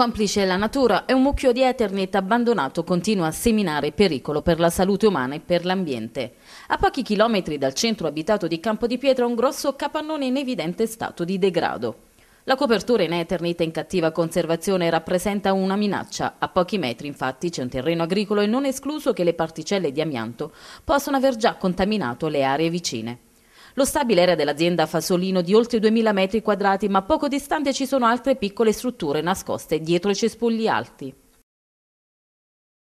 Complice la natura è un mucchio di Ethernet abbandonato continua a seminare pericolo per la salute umana e per l'ambiente. A pochi chilometri dal centro abitato di Campo di Pietra un grosso capannone in evidente stato di degrado. La copertura in Eternit in cattiva conservazione rappresenta una minaccia. A pochi metri, infatti, c'è un terreno agricolo e non escluso che le particelle di amianto possano aver già contaminato le aree vicine. Lo stabile era dell'azienda Fasolino di oltre 2.000 metri quadrati, ma poco distante ci sono altre piccole strutture nascoste dietro i cespugli alti.